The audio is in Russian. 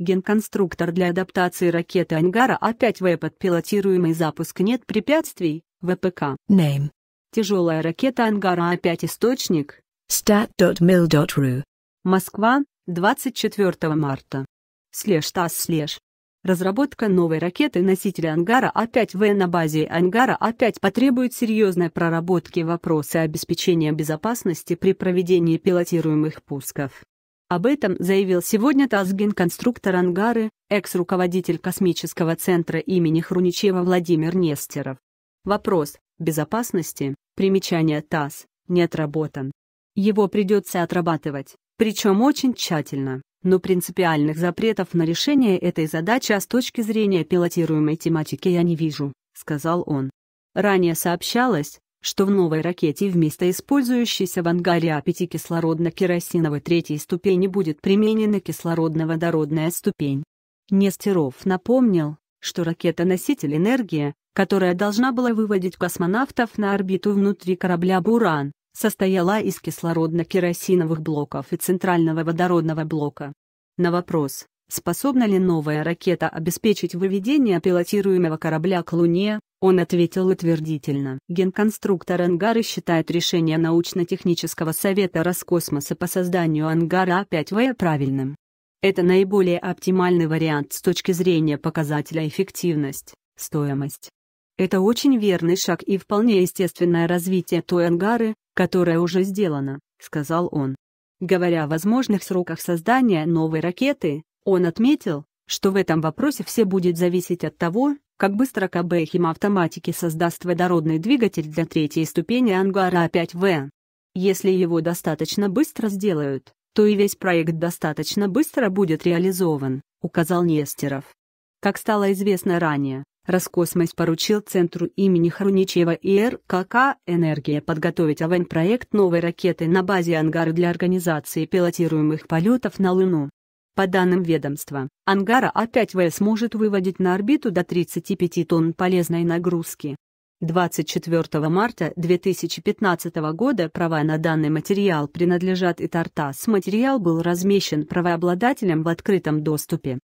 Генконструктор для адаптации ракеты «Ангара» А5В под пилотируемый запуск «Нет препятствий» ВПК. Name. Тяжелая ракета «Ангара» А5 источник. stat.mil.ru Москва, 24 марта. Слеж ТАСС слеж. Разработка новой ракеты носителя «Ангара А5В» на базе «Ангара А5» потребует серьезной проработки вопроса обеспечения безопасности при проведении пилотируемых пусков. Об этом заявил сегодня Тазгин, конструктор «Ангары», экс-руководитель космического центра имени Хруничева Владимир Нестеров. Вопрос безопасности, примечание ТАСС, не отработан. Его придется отрабатывать, причем очень тщательно, но принципиальных запретов на решение этой задачи а с точки зрения пилотируемой тематики я не вижу, сказал он. Ранее сообщалось, что в новой ракете вместо использующейся в ангаре А5 кислородно-керосиновой третьей ступени будет применена кислородно-водородная ступень. Нестеров напомнил, что ракета-носитель энергия, которая должна была выводить космонавтов на орбиту внутри корабля «Буран», состояла из кислородно-керосиновых блоков и центрального водородного блока. На вопрос, способна ли новая ракета обеспечить выведение пилотируемого корабля к Луне, он ответил утвердительно. Генконструктор «Ангары» считает решение научно-технического совета Роскосмоса по созданию «Ангара А5В» правильным. Это наиболее оптимальный вариант с точки зрения показателя эффективность, стоимость. Это очень верный шаг и вполне естественное развитие той «Ангары», которая уже сделана, сказал он. Говоря о возможных сроках создания новой ракеты, он отметил, что в этом вопросе все будет зависеть от того, как быстро КБ химавтоматики создаст водородный двигатель для третьей ступени ангара 5В. Если его достаточно быстро сделают, то и весь проект достаточно быстро будет реализован, указал Нестеров. Как стало известно ранее, Роскосмос поручил Центру имени Хруничева и РКК «Энергия» подготовить авань-проект новой ракеты на базе Ангары для организации пилотируемых полетов на Луну. По данным ведомства, Ангара опять Вэль сможет выводить на орбиту до 35 тонн полезной нагрузки. 24 марта 2015 года права на данный материал принадлежат и Тартас. Материал был размещен правообладателем в открытом доступе.